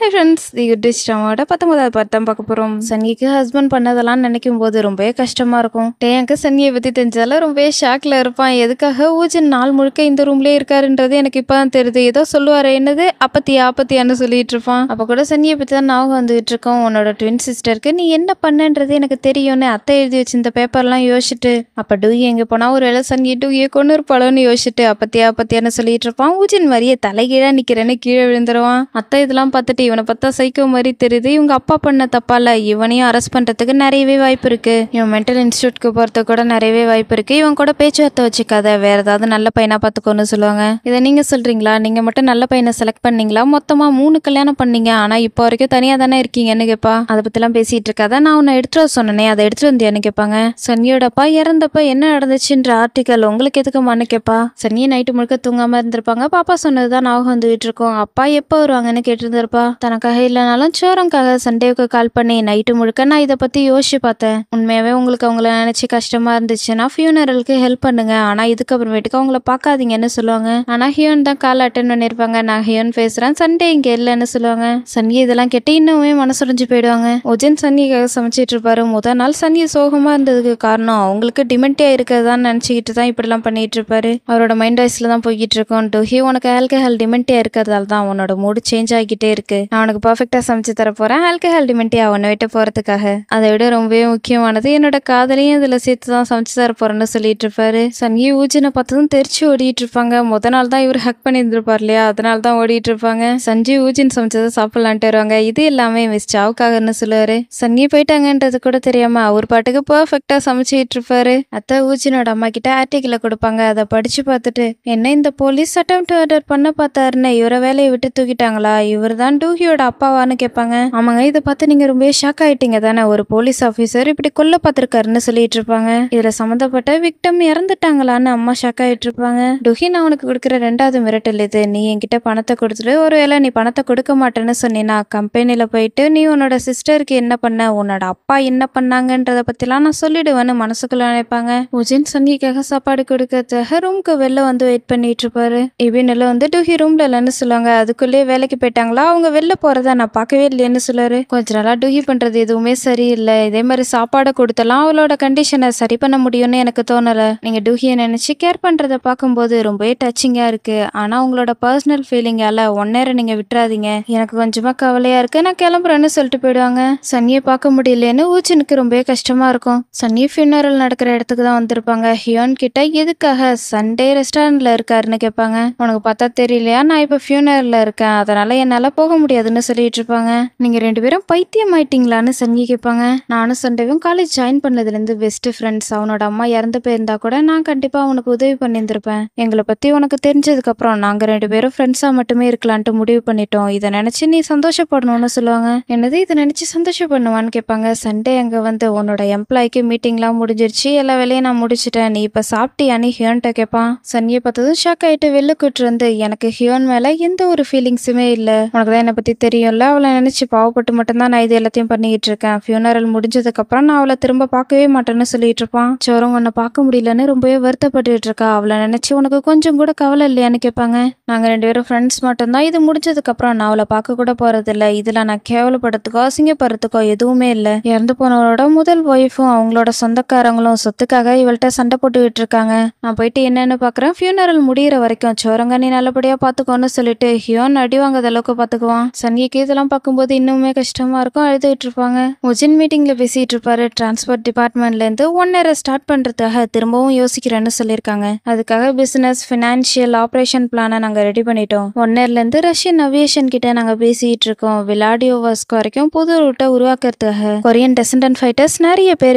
hey friends the good டமாவோட பத்தொன்பதாவது பார்த்தா பார்க்க போகிறோம் சன்னிக்கு ஹஸ்பண்ட் பண்ணதெல்லாம் நினைக்கும் போது ரொம்பவே கஷ்டமாக இருக்கும் டேங்க சன்னியை பற்றி தெரிஞ்சதெல்லாம் ரொம்பவே ஷாக்கில் இருப்பான் எதுக்காக ஊஜன் நாள் முழுக்க இந்த ரூம்லே இருக்காருன்றது எனக்கு இப்போ தான் தெரியுது ஏதோ சொல்லுவார் என்னது அப்பத்தி ஆப்பத்தியான்னு சொல்லிட்டு இருப்பான் அப்போ கூட சன்னியை பற்றி தான் ஞாபகம் வந்துகிட்டு இருக்கோம் உன்னோட ட்வின் சிஸ்டருக்கு நீ என்ன பண்ணன்றது எனக்கு தெரியும்னு அத்தை எழுதி வச்சிருந்த பேப்பர்லாம் யோசிச்சுட்டு அப்போ டூ எங்கே போனால் ஒரு வேலை டூ ஏ கொண்டு இருப்பாளோன்னு யோசிச்சுட்டு அப்பத்தியா ஆப்பத்தியான்னு சொல்லிட்டு இருப்பான் ஊஜின் வரிய தலைகீழாக நிற்கிறேன்னு கீழே விழுந்துருவான் அத்தை இதெல்லாம் பார்த்துட்டு இவனை பார்த்தா சைக்கோ மாதிரி தெரியுது இவங்க அப்பா பண்ண தப்பால இவனையும் அரெஸ்ட் பண்ணுறதுக்கு நிறையவே வாய்ப்பு இருக்குது இவன் மென்டல் இன்ஸ்டியூட்க்கு போறது கூட நிறையவே வாய்ப்பு இருக்குது இவன் கூட பேச்சுவார்த்தை வச்சுக்காத வேறு ஏதாவது நல்ல பையனா பார்த்துக்கோன்னு சொல்லுவாங்க இதை நீங்கள் சொல்கிறீங்களா நீங்கள் மட்டும் நல்ல பையனை செலக்ட் பண்ணீங்களா மொத்தமாக மூணு கல்யாணம் பண்ணீங்க ஆனால் இப்போ வரைக்கும் தனியாக தானே இருக்கீங்கன்னு கேட்பா அதை பற்றிலாம் பேசிகிட்டு இருக்காத நான் உன்னை எடுத்துகிட்டு வர சொன்னேனே அதை எடுத்துகிட்டு வந்தியான்னு கேட்பாங்க அப்பா இறந்தப்ப என்ன நடந்துச்சுன்ற ஆர்டிக்கல் உங்களுக்கு எதுக்குமான்னு கேட்பா சன்னியை நைட்டு முழுக்க தூங்காமல் இருந்திருப்பாங்க பாப்பா சொன்னது தான் ஞாபகம் இருக்கோம் அப்பா எப்போ வருவாங்கன்னு கேட்டிருந்திருப்பா தனக்காக இல்லைனாலும் சோரம்காக சண்டேவுக்கு கால் பண்ணி நைட்டு முழுக்க நான் இதை பற்றி யோசிச்சு பார்த்தேன் உண்மையாகவே உங்களுக்கு அவங்கள நினச்சி கஷ்டமாக இருந்துச்சுன்னா ஃபியூனரலுக்கு ஹெல்ப் பண்ணுங்க ஆனால் இதுக்கப்புறமேட்டுக்கு அவங்கள பார்க்காதீங்கன்னு சொல்லுவாங்க ஆனால் ஹியோன் தான் கால் அட்டன் பண்ணியிருப்பாங்க நான் ஹியோன் பேசுகிறேன் சண்டே இங்கே இல்லைன்னு சொல்லுவாங்க சன்னி இதெல்லாம் கேட்டு இன்னுமே மனசுரைஞ்சு போயிடுவாங்க ஒஜின் சன்னிக்காக சமைச்சிட்டு இருப்பாரு முதல் நாள் சன்னி சோகமாக இருந்ததுக்கு காரணம் அவங்களுக்கு டிமெண்டியாக இருக்கிறதான்னு நினச்சிக்கிட்டு தான் இப்படிலாம் பண்ணிட்டு இருப்பாரு அவரோட மைண்ட் வாய்ஸில் தான் போய்கிட்டு இருக்கோம் டுஹி உனக்கு ஆல்கஹால் டிமெண்டியாக இருக்கிறதால தான் உன்னோட மூடு சேஞ்ச் ஆகிட்டே இருக்கு நான் உனக்கு பர்ஃபெக்டா சமைச்சு தர போறேன் ஆல்கஹால் டிமெண்டியா உன்னை விட்டு போறதுக்காக அதை விட ரொம்பவே முக்கியமானது என்னோட காதலையும் இதுல சேர்த்து தான் சமைச்சு தர போறேன்னு சொல்லிட்டு இருப்பாரு சங்கி ஊஜினை பார்த்ததும் தெரிச்சு ஓடிட்டு இருப்பாங்க முத நாள் தான் இவர் ஹக் பண்ணியிருந்திருப்பார் இல்லையா அதனால தான் ஓடிட்டு இருப்பாங்க சஞ்சி ஊஜின் சமைச்சதை சாப்பிடலான்ட்டு வருவாங்க இது எல்லாமே மிஸ் சாவுக்காகன்னு சொல்லுவாரு சங்கி போயிட்டாங்கன்றது கூட தெரியாம அவர் பாட்டுக்கு பர்ஃபெக்டா சமைச்சிட்டு இருப்பாரு அத்தை ஊஜினோட அம்மா கிட்ட ஆர்டிகிள கொடுப்பாங்க அதை படிச்சு பார்த்துட்டு என்ன இந்த போலீஸ் அட்டம் ஆர்டர் பண்ண பார்த்தாருன்னு இவரை வேலையை விட்டு தூக்கிட்டாங்களா இவர் தான் டூ யூகியோட அப்பாவான்னு கேட்பாங்க ஆமாங்க இதை பார்த்து நீங்க ரொம்ப ஷாக் ஆயிட்டீங்க தானே ஒரு போலீஸ் ஆஃபீஸர் இப்படி கொல்ல பார்த்திருக்காருன்னு சொல்லிட்டு இருப்பாங்க இதுல சம்மந்தப்பட்ட விக்டம் இறந்துட்டாங்களான்னு அம்மா ஷாக் ஆயிட்டு இருப்பாங்க டுஹின் அவனுக்கு கொடுக்குற ரெண்டாவது மிரட்டல் இது நீ என்கிட்ட பணத்தை கொடுத்துட்டு ஒருவேளை நீ பணத்தை கொடுக்க மாட்டேன்னு சொன்னீங்கன்னா கம்பெனியில போயிட்டு நீ உன்னோட சிஸ்டருக்கு என்ன பண்ண உன்னோட அப்பா என்ன பண்ணாங்கன்றத பத்திலாம் நான் சொல்லிடுவேன்னு மனசுக்குள்ள நினைப்பாங்க உஜின் சங்கிக்காக சாப்பாடு கொடுக்கறதுக்காக ரூம்க்கு வெளில வந்து வெயிட் பண்ணிட்டு இருப்பாரு இபின் வந்து டுஹி ரூம்ல இல்லைன்னு சொல்லுவாங்க அதுக்குள்ளேயே வேலைக்கு போயிட்டாங்களா அவங்க வெளில வெளில போகிறத நான் பார்க்கவே இல்லையன்னு சொல்லுவார் கொஞ்ச நாளாக டூஹி பண்ணுறது எதுவுமே சரியில்லை இதே மாதிரி சாப்பாடை கொடுத்தலாம் அவளோட கண்டிஷனை சரி பண்ண முடியும்னு எனக்கு தோணலை நீங்கள் டூஹியை நினச்சி கேர் பண்ணுறத பார்க்கும்போது ரொம்பவே டச்சிங்காக இருக்குது ஆனால் உங்களோட பர்சனல் ஃபீலிங்கால் ஒன் நேரம் நீங்கள் விட்டுறாதீங்க எனக்கு கொஞ்சமாக கவலையாக இருக்குது நான் கிளம்புறேன்னு சொல்லிட்டு போயிடுவாங்க சன்னியை பார்க்க முடியலன்னு ஊச்சனுக்கு ரொம்பவே கஷ்டமா இருக்கும் சன்னி ஃபியூனரல் நடக்கிற இடத்துக்கு தான் வந்திருப்பாங்க ஹியோன் கிட்ட எதுக்காக சண்டே ரெஸ்டாரண்ட்டில் இருக்காருன்னு கேட்பாங்க உனக்கு பார்த்தா தெரியலையா நான் இப்போ ஃபியூனரில் இருக்கேன் அதனால் என்னால் போக முடியாது எதுன்னு சொல்லிட்டு இருப்பாங்க நீங்கள் ரெண்டு பேரும் பைத்தியம் ஆயிட்டீங்களான்னு சங்கி கேட்பாங்க நானும் சொன்னவன் காலேஜ் ஜாயின் பண்ணதுலேருந்து பெஸ்ட் ஃப்ரெண்ட்ஸ் அவனோட அம்மா இறந்து போயிருந்தா கூட நான் கண்டிப்பாக அவனுக்கு உதவி பண்ணியிருந்திருப்பேன் எங்களை பற்றி உனக்கு தெரிஞ்சதுக்கப்புறம் நாங்கள் ரெண்டு பேரும் ஃப்ரெண்ட்ஸாக மட்டுமே இருக்கலான்ட்டு முடிவு பண்ணிட்டோம் இதை நினச்சி நீ சந்தோஷப்படணும்னு சொல்லுவாங்க என்னது இதை நினச்சி பண்ணுவான்னு கேட்பாங்க சண்டே அங்கே வந்து உன்னோட எம்ப்ளாய்க்கு மீட்டிங்லாம் முடிஞ்சிருச்சு எல்லா வேலையும் நான் முடிச்சிட்டேன் நீ இப்போ சாப்பிட்டியான்னு ஹியோன்ட்ட கேட்பான் சன்னியை பார்த்ததும் ஷாக் ஆகிட்டு வெளில கூட்டு வந்து எனக்கு ஹியோன் மேலே எந்த ஒரு ஃபீலிங்ஸுமே இல்லை உனக்கு தான் என்ன பற்றி தெரியும்ல அவளை நினச்சி பாவப்பட்டு மட்டும்தான் நான் இது எல்லாத்தையும் பண்ணிக்கிட்டு இருக்கேன் ஃபியூனரல் முடிஞ்சதுக்கப்புறம் நான் அவளை திரும்ப பார்க்கவே மாட்டேன்னு சொல்லிட்டு இருப்பான் சோரம் உன்னை பார்க்க முடியலன்னு ரொம்பவே வருத்தப்பட்டு இருக்கா அவளை நினச்சி உனக்கு கொஞ்சம் கூட கவலை இல்லையான்னு கேட்பாங்க நாங்கள் ரெண்டு பேரும் ஃப்ரெண்ட்ஸ் மட்டும்தான் இது முடிஞ்சதுக்கப்புறம் நான் அவளை பார்க்க கூட இல்லை இதில் நான் கேவலப்படுறதுக்கோ அசிங்கப்படுறதுக்கோ எதுவுமே இல்லை இறந்து போனவரோட முதல் ஒய்ஃபும் அவங்களோட சொந்தக்காரங்களும் சொத்துக்காக இவள்கிட்ட சண்டை போட்டுக்கிட்டு இருக்காங்க நான் போயிட்டு என்னென்னு பார்க்குறேன் ஃபியூனரல் முடிகிற வரைக்கும் சோரங்க நீ நல்லபடியாக பார்த்துக்கோன்னு சொல்லிட்டு ஹியோன் அடி வாங்காத அளவுக்கு பார்த்துக்குவான் சன்யை இதெல்லாம் பார்க்கும்போது இன்னுமே கஷ்டமா இருக்கும் அழுதுகிட்டு இருப்பாங்க ஒஜின் மீட்டிங்ல பேசிட்டு இருப்பாரு டிரான்ஸ்போர்ட் டிபார்ட்மெண்ட்ல இருந்து ஒன் நேர ஸ்டார்ட் பண்றதுக்காக திரும்பவும் யோசிக்கிறேன்னு சொல்லியிருக்காங்க அதுக்காக பிசினஸ் பினான்சியல் ஆப்ரேஷன் பிளானை நாங்க ரெடி பண்ணிட்டோம் ஒன் இயர்ல இருந்து ரஷ்யன் அவியேஷன் கிட்ட நாங்க பேசிட்டு இருக்கோம் விளாடியோவாஸ்க் வரைக்கும் புது ரூட்டை உருவாக்குறதுக்காக கொரியன் டெசன்டன் ஃபைட்டர்ஸ் நிறைய பேர்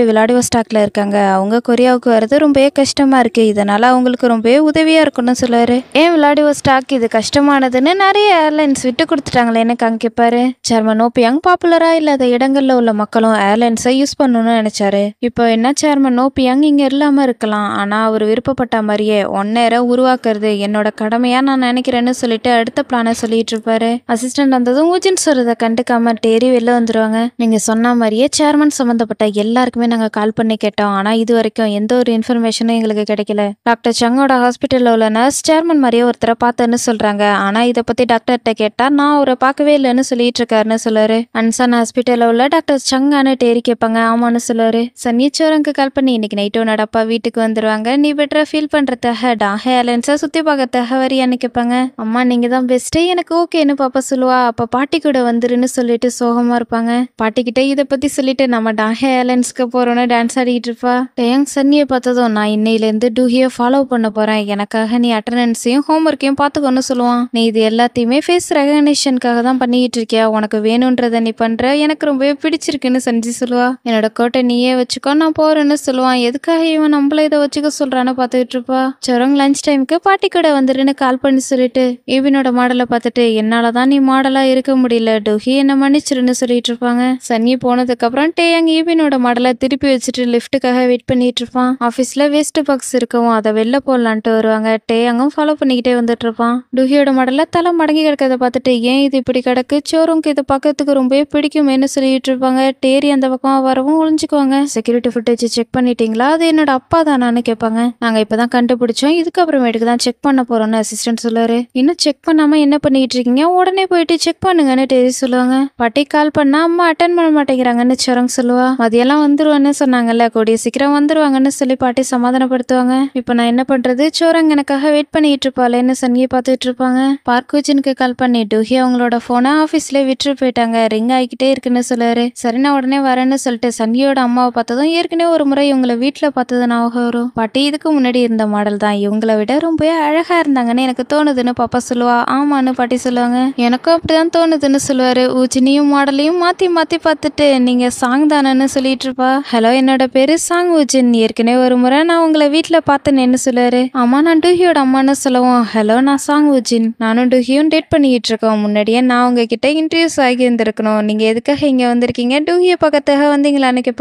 ஸ்டாக்ல இருக்காங்க அவங்க கொரியாவுக்கு வர்றது ரொம்பவே கஷ்டமா இருக்கு இதனால அவங்களுக்கு ரொம்பவே உதவியா இருக்கும்னு சொல்லுவாரு ஏன் ஸ்டாக் இது கஷ்டமானதுன்னு நிறைய ஏர்லைன்ஸ் விட்டு கொடுத்துட்டாங்களே எனக்கு அங்கே கேட்பாரு சேர்மனோப் யங் பாப்புலரா இல்லாத இடங்கள்ல உள்ள மக்களும் ஏர்லைன்ஸை யூஸ் பண்ணணும்னு நினைச்சாரு இப்போ என்ன சேர்மனோ யங் இங்க இல்லாம இருக்கலாம் ஆனா அவர் விருப்பப்பட்ட மாதிரியே ஒன் உருவாக்குறது என்னோட கடமையா நான் நினைக்கிறேன்னு சொல்லிட்டு அடுத்த பிளான சொல்லிட்டு இருப்பாரு அசிஸ்டன்ட் வந்ததும் ஊஜின் சொல்றத கண்டுக்காம டேரி வெளில வந்துருவாங்க நீங்க சொன்ன மாதிரியே சேர்மன் சம்பந்தப்பட்ட எல்லாருக்குமே நாங்க கால் பண்ணி கேட்டோம் ஆனா இது வரைக்கும் எந்த ஒரு இன்ஃபர்மேஷனும் எங்களுக்கு கிடைக்கல டாக்டர் சங்கோட ஹாஸ்பிட்டல்ல உள்ள நர்ஸ் சேர்மன் மாதிரியே ஒருத்தரை பார்த்தேன்னு சொல்றாங்க ஆனா இதை பத்தி டாக்டர்கிட்ட கேட்டா நான் அவரை பார்க்கவே இல்லைன்னு சொல்லிட்டு இருக்காருன்னு சொல்லாரு அன்சான் ஹாஸ்பிட்டலில் உள்ள டாக்டர் சங்கான டேரி கேட்பாங்க ஆமான்னு சொல்லாரு சனிச்சோரங்க கால் பண்ணி இன்னைக்கு நைட்டு நடப்பா அப்பா வீட்டுக்கு வந்துருவாங்க நீ பெட்டரா ஃபீல் பண்றதாக டாஹே அலன்ஸா சுற்றி பார்க்கறதாக வரியான்னு கேட்பாங்க அம்மா நீங்கள் தான் பெஸ்டே எனக்கு ஓகேன்னு பாப்பா சொல்லுவா அப்போ பாட்டி கூட வந்துருன்னு சொல்லிட்டு சோகமாக இருப்பாங்க பாட்டிக்கிட்ட இதை பற்றி சொல்லிட்டு நம்ம டாஹே அலன்ஸ்க்கு போகிறோன்னு டான்ஸ் ஆடிட்டு இருப்பா டேங் சன்னியை பார்த்ததும் நான் இருந்து டூஹியை ஃபாலோ பண்ண போகிறேன் எனக்காக நீ அட்டண்டன்ஸையும் ஹோம்ஒர்க்கையும் பார்த்துக்கோன்னு சொல்லுவான் நீ இது எல்லாத்தையுமே ஃபேஸ் ரெகனேஷனுக்காக தான் பண்ணிக்கிட்டு இருக்கியா உனக்கு வேணுன்றதை நீ பண்ணுற எனக்கு ரொம்பவே பிடிச்சிருக்குன்னு செஞ்சு சொல்லுவா என்னோட கோட்டை நீயே வச்சுக்கோ நான் போறேன்னு சொல்லுவான் எதுக்காக இவன் நம்மள இதை வச்சுக்க சொல்றான்னு பாத்துக்கிட்டு இருப்பா சரங் லஞ்ச் டைமுக்கு பாட்டி கூட வந்துருன்னு கால் பண்ணி சொல்லிட்டு ஈவினோட மாடலை பார்த்துட்டு என்னாலதான் தான் நீ மாடலா இருக்க முடியல டுஹி என்ன மன்னிச்சிருன்னு சொல்லிட்டு இருப்பாங்க சன்னி போனதுக்கு அப்புறம் டேயாங் ஈவினோட மாடலை திருப்பி வச்சுட்டு லிஃப்ட்டுக்காக வெயிட் பண்ணிட்டு இருப்பான் ஆபீஸ்ல வேஸ்ட் பாக்ஸ் இருக்கும் அதை வெளில போடலான்ட்டு வருவாங்க டேயாங்கும் ஃபாலோ பண்ணிக்கிட்டே வந்துட்டு இருப்பான் டுஹியோட மாடலை தலை மடங்கி கிடக்கிறத பார்த்துட்டு ஏன் இது இப்படி கிடக்கு ஷோரூம்க்கு இது பக்கத்துக்கு ரொம்பவே என்ன சொல்லிட்டு இருப்பாங்க டேரி அந்த பக்கமாக வரவும் ஒளிஞ்சுக்குவாங்க செக்யூரிட்டி ஃபுட்டேஜ் செக் பண்ணிட்டீங்களா அது என்னோட அப்பா தானான்னு கேட்பாங்க நாங்கள் இப்போ தான் கண்டுபிடிச்சோம் இதுக்கப்புறமேட்டுக்கு தான் செக் பண்ண போகிறோன்னு அசிஸ்டன்ட் சொல்லாரு இன்னும் செக் பண்ணாமல் என்ன பண்ணிக்கிட்டு இருக்கீங்க உடனே போயிட்டு செக் பண்ணுங்கன்னு டேரி சொல்லுவாங்க பட்டி கால் பண்ணால் அம்மா அட்டன் பண்ண மாட்டேங்கிறாங்கன்னு சரண் சொல்லுவா மதியெல்லாம் வந்துருவான்னு சொன்னாங்கல்ல கூடிய சீக்கிரம் வந்துருவாங்கன்னு சொல்லி பாட்டி சமாதானப்படுத்துவாங்க இப்போ நான் என்ன பண்றது சோரங் எனக்காக வெயிட் பண்ணிட்டு இருப்பாளேன்னு சன்னியை பார்த்துட்டு இருப்பாங்க பார்க்குஜனுக்கு கால் பண்ணி டூஹி அவங்களோட ஃபோனை ஆஃபீஸில் விட்டுட்டு போயிட்டாங்க ரிங் ஆகிக்கிட்டே இருக்குன்னு சொல்லாரு சரி நான் உடனே வரேன்னு சொல்லிட்டு சன்னியோட அம்மாவை பார்த்ததும் ஏற்கனவே ஒரு முறை இவங்களை வீட்டில் பார்த்தது ஞாபகம் வரும் பாட்டி இதுக்கு முன்னாடி இருந்த மாடல் தான் இவங்களை விட ரொம்ப அழகாக இருந்தாங்கன்னு எனக்கு தோணுதுன்னு பாப்பா சொல்லுவா ஆமான்னு பாட்டி சொல்லுவாங்க எனக்கும் அப்படிதான் தோணுதுன்னு சொல்லுவாரு ஊச்சினியும் மாடலையும் மாற்றி மாற்றி பார்த்துட்டு நீங்கள் சாங் தானன்னு சொல்லிட்டு இருப்பா ஹலோ என்னோட பேரு சாங் ஊச்சின் ஏற்கனவே ஒரு முறை நான் உங்களை வீட்டில் பார்த்தேன்னு சொல்லுவாரு ஆமா நான் டூஹியோட அம்மான்னு சொல்லுவோம் ஹலோ நான் சாங் ஊஜின் நானும் டூஹியும் டேட் பண்ணிக்கிட்டு இருக்கோம் முன்னாடியே நான் உங்ககிட்ட இன்ட்ரடியூஸ் ஆகி இருந்திருக்கணும் நீங்கள் எதுக்காக இங்கே வந்திருக்கீங்க டூஹியை பக்கத்தாக வந்தீங்களா அன்னைக்கு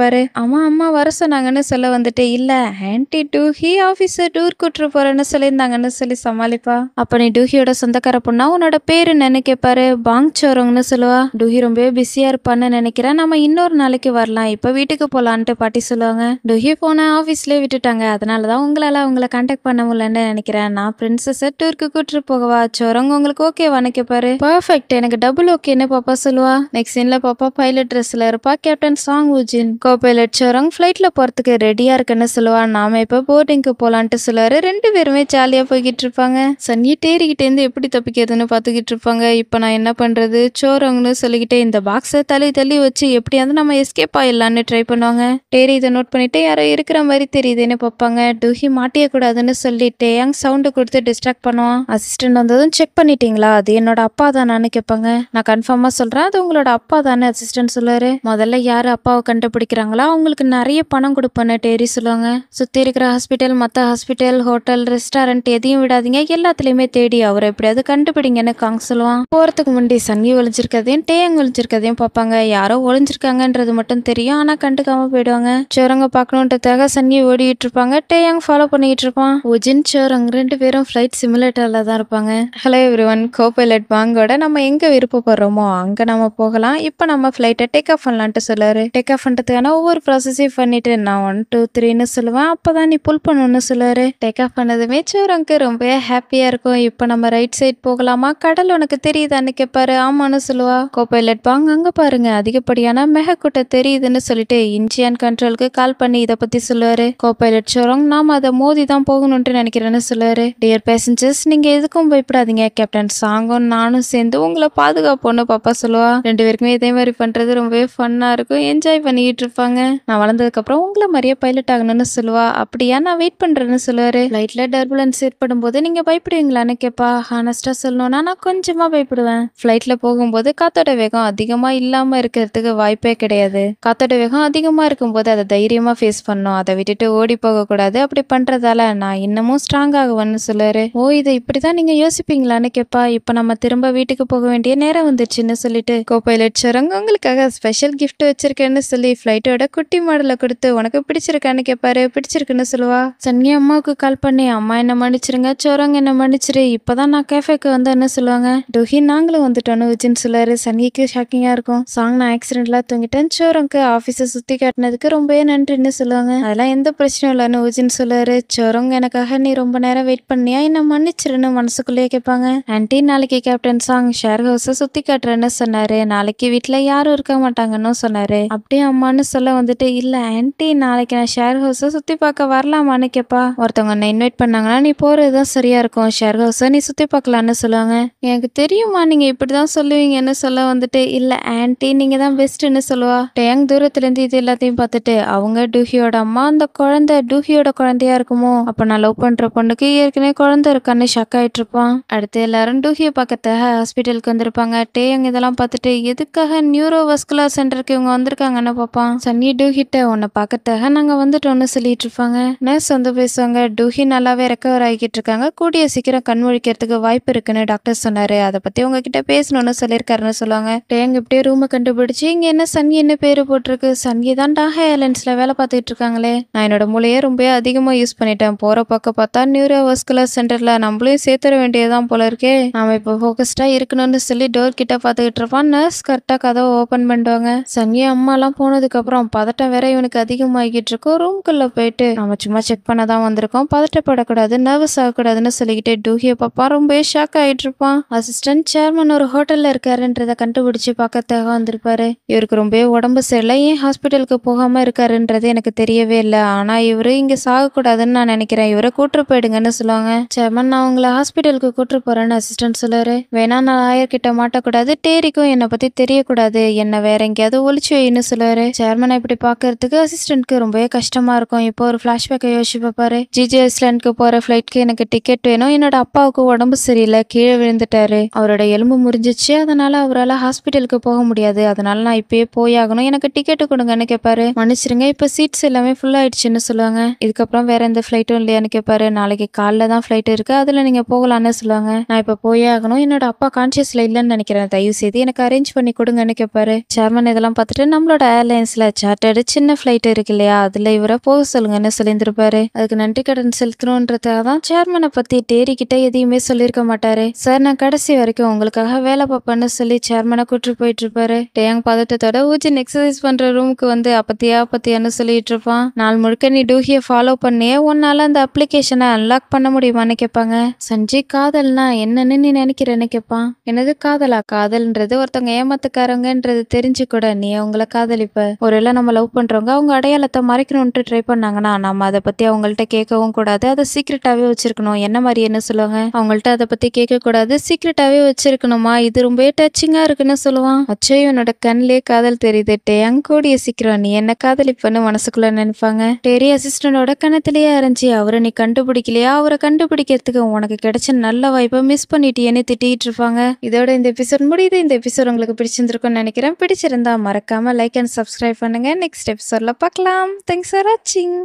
அம்மா அம்மா வர சொன்னாங்கன்னு சொல்ல வந்துட்டு இல்லை ஆன்டி டூஹி ஆஃபீஸர் டூர் கூட்டு போகிறேன்னு சொல்லியிருந்தாங்கன்னு சொல்லி சமாளிப்பா அப்போ நீ டூஹியோட சொந்தக்கார பொண்ணா உன்னோட பேர் என்னன்னு கேட்பாரு பாங் சோரோங்னு சொல்லுவா டூஹி ரொம்பவே பிஸியாக இருப்பான்னு நினைக்கிறேன் நம்ம இன்னொரு நாளைக்கு வரலாம் இப்போ வீட்டுக்கு போகலான்ட்டு பாட்டி சொல்லுவாங்க டூஹி போன ஆஃபீஸ்லேயே விட்டுட்டாங்க அதனாலதான் தான் உங்களால் கான்டாக்ட் பண்ண முடியலன்னு நினைக்கிறேன் நான் பிரின்சஸ் டூருக்கு கூட்டு போகவா சோரங்க உங்களுக்கு ஓகேவான்னு கேட்பாரு பர்ஃபெக்ட் பட் எனக்கு டபுள் ஓகேன்னு பாப்பா சொல்லுவா நெக்ஸ்ட் சீனில் பாப்பா பைலட் ட்ரெஸ்ஸில் இருப்பா கேப்டன் சாங் உஜின் கோ பைலட் சோரங் ஃப்ளைட்டில் போகிறதுக்கு ரெடியாக இருக்குன்னு சொல்லுவா நாம இப்போ போர்டிங்க்கு போகலான்ட்டு சொல்லுவார் ரெண்டு பேருமே ஜாலியாக போய்கிட்டு இருப்பாங்க சன்னி டேரிக்கிட்டேருந்து எப்படி தப்பிக்கிறதுன்னு பார்த்துக்கிட்டு இருப்பாங்க இப்போ நான் என்ன பண்ணுறது சோரங்னு சொல்லிக்கிட்டே இந்த பாக்ஸை தள்ளி தள்ளி வச்சு எப்படியாவது நம்ம எஸ்கேப் ஆயிடலான்னு ட்ரை பண்ணுவாங்க டேரி இதை நோட் பண்ணிவிட்டு யாரோ இருக்கிற மாதிரி தெரியுதுன்னு பார்ப்பாங்க டூஹி மாட்டியக்கூடாதுன்னு சொல்லி டேயாங் சவுண்டு கொடுத்து டிஸ்ட்ராக்ட் பண்ணுவான் அசிஸ்டன்ட் வந்ததும் செக் பண்ணிட்டீங்களா அது என்னோட அப்பா தான் நானுக்கு கேட்பாங்க நான் கன்ஃபார்மாக சொல்றேன் அது உங்களோட அப்பா தானே அசிஸ்டன்ட் சொல்லுவார் முதல்ல யார் அப்பாவை கண்டுபிடிக்கிறாங்களோ அவங்களுக்கு நிறைய பணம் கொடுப்பேன்னு டேரி சொல்லுவாங்க சுற்றி இருக்கிற ஹாஸ்பிட்டல் மற்ற ஹாஸ்பிட்டல் ஹோட்டல் ரெஸ்டாரண்ட் எதையும் விடாதீங்க எல்லாத்துலயுமே தேடி அவரை எப்படியாவது கண்டுபிடிங்கன்னு காங் சொல்லுவான் போறதுக்கு முன்னாடி சங்கி ஒளிஞ்சிருக்கதையும் டேங் ஒளிஞ்சிருக்கதையும் பார்ப்பாங்க யாரோ ஒளிஞ்சிருக்காங்கன்றது மட்டும் தெரியும் ஆனால் கண்டுக்காம போயிடுவாங்க சோரங்க பார்க்கணுன்றதுக்காக சங்கி ஓடிட்டு இருப்பாங்க டேயாங் ஃபாலோ பண்ணிக்கிட்டு இருப்பான் உஜின் சோரங் ரெண்டு பேரும் ஃப்ளைட் சிமுலேட்டர்ல தான் இருப்பாங்க ஹலோ எவ்ரி ஒன் கோபைலட் பாங்கோட நம்ம எங்கே விருப்பப்படுறோமோ அங்கே நம்ம போகலாம் இப்போ நம்ம ஃப்ளைட்டை டேக் ஆஃப் பண்ணலான்ட்டு சொல்லாரு டேக் ஆஃப் பண்ணுறதுக்கான ஒவ்வொரு ப்ராசஸையும் பண்ணிட்டு நான் ஒன் டூ த்ரீன்னு சொல்லுவேன் அப்போ தான் நீ புல் பண்ணணும்னு சொல்லாரு டேக் ஆஃப் பண்ணதுமே சோரங்க்கு ரொம்ப ஹாப்பியாக இருக்கும் இப்போ நம்ம ரைட் சைட் போகலாமா கடல் உனக்கு தெரியுதான்னு கேட்பாரு ஆமான்னு சொல்லுவா கோபைலட் பாங்க அங்கே பாருங்க அதிகப்படியான மெகக்கூட்டம் தெரியுதுன்னு சொல்லிட்டு இன்ஜியன் கண்ட்ரோலுக்கு கால் பண்ணி இதை பற்றி சொல்லுவாரு கோபைலட் சோரங் நாம் அதை மோதி தான் போகணுன்ட்டு நினைக்கிறேன்னு சொல்லுவாரு டியர் பேசஞ்சர்ஸ் நீங்கள் எதுக்கும் பயப்படாதீங்க கேப்டன் சாங்கும் நானும் சேர்ந்து உங்க அவங்கள பாதுகாப்போம்னு பாப்பா சொல்லுவா ரெண்டு பேருக்குமே இதே மாதிரி பண்றது ரொம்பவே ஃபன்னா இருக்கும் என்ஜாய் பண்ணிக்கிட்டு இருப்பாங்க நான் வளர்ந்ததுக்கப்புறம் உங்களை மாதிரியே பைலட் ஆகணும்னு சொல்லுவா அப்படியா நான் வெயிட் பண்றேன்னு சொல்லுவாரு லைட்ல டர்புலன்ஸ் ஏற்படும் போது நீங்க பயப்படுவீங்களான்னு கேப்பா ஹானஸ்டா சொல்லணும்னா நான் கொஞ்சமா பயப்படுவேன் ஃப்ளைட்ல போகும்போது காத்தோட வேகம் அதிகமா இல்லாம இருக்கிறதுக்கு வாய்ப்பே கிடையாது காத்தோட வேகம் அதிகமா இருக்கும்போது அதை தைரியமா ஃபேஸ் பண்ணும் அதை விட்டுட்டு ஓடி போக கூடாது அப்படி பண்றதால நான் இன்னமும் ஸ்ட்ராங் ஆகுவேன்னு சொல்லுவாரு ஓ இதை இப்படிதான் நீங்க யோசிப்பீங்களான்னு கேப்பா இப்ப நம்ம திரும்ப வீட்டுக்கு போக வேண்டிய நேரம் வந்துச்சுன்னு சொல்லிட்டு கோ பைலட் சரங் உங்களுக்காக ஸ்பெஷல் கிஃப்ட் வச்சிருக்கேன்னு சொல்லி ஃப்ளைட்டோட குட்டி மாடலை கொடுத்து உனக்கு பிடிச்சிருக்கான்னு கேட்பாரு பிடிச்சிருக்குன்னு சொல்லுவா சன்யா அம்மாவுக்கு கால் பண்ணி அம்மா என்ன மன்னிச்சிருங்க சோரங்க என்ன மன்னிச்சிரு இப்பதான் நான் கேஃபேக்கு வந்தேன்னு சொல்லுவாங்க டொஹி நாங்களும் வந்துட்டோம்னு விஜின்னு சொல்லுவாரு சன்னிக்கு ஷாக்கிங்கா இருக்கும் சாங் நான் ஆக்சிடென்ட்லாம் தூங்கிட்டேன் சோரங்க்கு ஆஃபீஸை சுத்தி காட்டினதுக்கு ரொம்பவே நன்றின்னு சொல்லுவாங்க அதெல்லாம் எந்த பிரச்சனையும் இல்லைன்னு உஜின்னு சொல்லுவாரு சொரங்க எனக்காக நீ ரொம்ப நேரம் வெயிட் பண்ணியா என்ன மன்னிச்சிருன்னு மனசுக்குள்ளேயே கேட்பாங்க ஆன்டி நாளைக்கு கேப்டன் சாங் ஷேர் வேர் ஹவுஸை சுற்றி காட்டுறேன்னு சொன்னார் நாளைக்கு வீட்டில் யாரும் இருக்க மாட்டாங்கன்னு சொன்னார் அப்படியே அம்மான்னு சொல்ல வந்துட்டு இல்லை ஆன்ட்டி நாளைக்கு நான் ஷேர் ஹவுஸை சுற்றி பார்க்க வரலாமான்னு கேப்பா ஒருத்தவங்க என்ன இன்வைட் பண்ணாங்கன்னா நீ போகிறது தான் சரியாக இருக்கும் ஷேர் ஹவுஸை நீ சுற்றி பார்க்கலான்னு சொல்லுவாங்க எனக்கு தெரியுமா நீங்கள் இப்படி தான் சொல்லுவீங்கன்னு சொல்ல வந்துட்டு இல்லை ஆன்ட்டி நீங்கள் தான் பெஸ்ட்டுன்னு சொல்லுவா டேங் தூரத்துலேருந்து இது எல்லாத்தையும் பார்த்துட்டு அவங்க டூஹியோட அம்மா அந்த குழந்தை டூஹியோட குழந்தையா இருக்குமோ அப்போ நான் லவ் பண்ணுற பொண்ணுக்கு ஏற்கனவே குழந்தை இருக்கான்னு ஷாக் ஆகிட்டு இருப்பான் அடுத்து எல்லாரும் டூஹியை பக்கத்தை ஹாஸ்பிட்டலுக்கு வந்திருப்பாங்க டேயங் இதெல்லாம் பார்த்துட்டு எதுக்காக நியூரோவஸ்குலர் சென்டருக்கு இவங்க வந்திருக்காங்கன்னு பார்ப்பான் சன்னி டூஹிட்ட உன்னை பார்க்கறதுக்காக நாங்கள் வந்துட்டோம்னு சொல்லிட்டு இருப்பாங்க நர்ஸ் வந்து பேசுவாங்க டூஹி நல்லாவே ரெக்கவர் ஆகிக்கிட்டு இருக்காங்க கூடிய சீக்கிரம் கண் ஒழிக்கிறதுக்கு வாய்ப்பு இருக்குன்னு டாக்டர் சொன்னாரு அதை பத்தி உங்ககிட்ட பேசணும்னு சொல்லியிருக்காருன்னு சொல்லுவாங்க டேயங் இப்படியே ரூமை கண்டுபிடிச்சு இங்கே என்ன சன்னி என்ன பேர் போட்டிருக்கு சன்னி தான் டாக ஏர்லைன்ஸில் வேலை பார்த்துக்கிட்டு இருக்காங்களே நான் என்னோட மூலையே ரொம்ப அதிகமாக யூஸ் பண்ணிட்டேன் போகிற பக்கம் பார்த்தா நியூரோவஸ்குலர் சென்டரில் நம்மளையும் சேர்த்துட வேண்டியதான் போல இருக்கே நாம இப்போ ஃபோக்கஸ்டாக இருக்கணும்னு அப்படின்னு சொல்லி டோர் கிட்ட பார்த்துக்கிட்டு இருப்பான் நர்ஸ் கரெக்டாக கதவை ஓப்பன் பண்ணுவாங்க சன்யா அம்மாலாம் போனதுக்கப்புறம் பதட்டம் வேற இவனுக்கு அதிகமாகிட்டு இருக்கும் ரூம்குள்ளே போயிட்டு நம்ம சும்மா செக் பண்ண தான் வந்திருக்கோம் பதட்டப்படக்கூடாது நர்வஸ் ஆகக்கூடாதுன்னு சொல்லிக்கிட்டே டூஹியை பாப்பா ரொம்பவே ஷாக் ஆகிட்டு இருப்பான் அசிஸ்டன்ட் சேர்மன் ஒரு ஹோட்டலில் இருக்காருன்றதை கண்டுபிடிச்சி பார்க்கறதாக வந்திருப்பாரு இவருக்கு ரொம்பவே உடம்பு சரியில்லை ஏன் ஹாஸ்பிட்டலுக்கு போகாமல் இருக்காருன்றது எனக்கு தெரியவே இல்லை ஆனால் இவரு இங்கே சாகக்கூடாதுன்னு நான் நினைக்கிறேன் இவரை கூட்டு போயிடுங்கன்னு சொல்லுவாங்க சேர்மன் நான் உங்களை ஹாஸ்பிட்டலுக்கு கூட்டு போகிறேன்னு அசிஸ்டன்ட் சொல்லுவாரு வேணா நான் ஆயர்கிட்ட மாட்டக்கூடாது டேரிக்கும் என்னை பற்றி தெரியக்கூடாது என்னை வேற எங்கேயாவது ஒழிச்சு வைன்னு சொல்லுவாரு சேர்மனை இப்படி பார்க்கறதுக்கு அசிஸ்டண்ட்க்கு ரொம்பவே கஷ்டமா இருக்கும் இப்போ ஒரு ஃப்ளாஷ்பேக்கை யோசிச்சு பார்ப்பாரு ஜிஜி ஐஸ்லாண்டுக்கு போகிற ஃப்ளைட்க்கு எனக்கு டிக்கெட் வேணும் என்னோட அப்பாவுக்கு உடம்பு சரியில்லை கீழே விழுந்துட்டாரு அவரோட எலும்பு முறிஞ்சிச்சு அதனால அவரால் ஹாஸ்பிட்டலுக்கு போக முடியாது அதனால நான் இப்பயே போயாகணும் எனக்கு டிக்கெட்டு கொடுங்கன்னு கேட்பாரு மன்னிச்சிருங்க இப்போ சீட்ஸ் எல்லாமே ஃபுல் ஆயிடுச்சுன்னு சொல்லுவாங்க இதுக்கப்புறம் வேற எந்த ஃப்ளைட்டும் இல்லையான்னு கேட்பாரு நாளைக்கு காலைல தான் ஃப்ளைட் இருக்கு அதில் நீங்கள் போகலான்னு சொல்லுவாங்க நான் இப்போ போயே ஆகணும் என்னோட அப்பா கான்சியஸ் ஏர்லைன்ஸில் இல்லைன்னு நினைக்கிறேன் தயவு செய்து எனக்கு அரேஞ்ச் பண்ணி கொடுங்கன்னு கேட்பாரு சேர்மன் இதெல்லாம் பார்த்துட்டு நம்மளோட ஏர்லைன்ஸில் சார்ட்டர்டு சின்ன ஃப்ளைட் இருக்கு இல்லையா அதில் இவரை போக சொல்லுங்கன்னு சொல்லியிருந்திருப்பாரு அதுக்கு நன்றி கடன் செலுத்தணுன்றதுக்காக தான் சேர்மனை பற்றி டேரி எதையுமே சொல்லியிருக்க மாட்டாரு சார் நான் கடைசி வரைக்கும் உங்களுக்காக வேலை பார்ப்பேன்னு சொல்லி சேர்மனை கூட்டு போயிட்டு இருப்பாரு டேங் பதட்டத்தோட ஊஜின் எக்ஸசைஸ் பண்ற ரூமுக்கு வந்து அப்பத்தியா அப்பத்தியான்னு சொல்லிட்டு இருப்பான் நாள் முழுக்க நீ டூஹியை ஃபாலோ பண்ணியே உன்னால அந்த அப்ளிகேஷனை அன்லாக் பண்ண முடியுமான்னு கேட்பாங்க சஞ்சய் காதல்னா என்னன்னு நீ நினைக்கிறேன்னு கேட்பான் என்னது காதலா காதல்ன்றது ஒருத்தவங்க ஏமாத்துக்காரங்கன்றது தெரிஞ்சு கூட நீ அவங்கள காதலிப்ப ஒருவேளை நம்ம லவ் பண்றவங்க அவங்க அடையாளத்தை மறைக்கணும்ட்டு ட்ரை பண்ணாங்கன்னா நம்ம அதை பத்தி அவங்கள்ட்ட கேட்கவும் கூடாது அதை சீக்கிரட்டாவே வச்சிருக்கணும் என்ன மாதிரி என்ன சொல்லுவாங்க அவங்கள்ட்ட அதை பத்தி கேட்க கூடாது சீக்கிரட்டாவே வச்சிருக்கணுமா இது ரொம்பவே டச்சிங்கா இருக்குன்னு சொல்லுவான் அச்சோ என்னோட கண்ணிலே காதல் தெரியுதுட்டே கூடிய சீக்கிரம் நீ என்ன காதலிப்பன்னு மனசுக்குள்ள நினைப்பாங்க டெரி அசிஸ்டண்டோட கணத்திலேயே அரைஞ்சி அவரை நீ கண்டுபிடிக்கலையா அவரை கண்டுபிடிக்கிறதுக்கு உனக்கு கிடைச்ச நல்ல வாய்ப்பை மிஸ் பண்ணிட்டியேன்னு திட்டிகிட்டு இருப்பாங்க இதோட இந்த எபிசோட் முடியுது இந்த எபிசோட் உங்களுக்கு பிடிச்சிருந்துருக்கும்னு நினைக்கிறேன் பிடிச்சிருந்தா மறக்காமல் லைக் அண்ட் சப்ஸ்கிரைப் பண்ணுங்க நெக்ஸ்ட் எபிசோட்ல பார்க்கலாம் தேங்க்ஸ் ஃபார் வாட்சிங்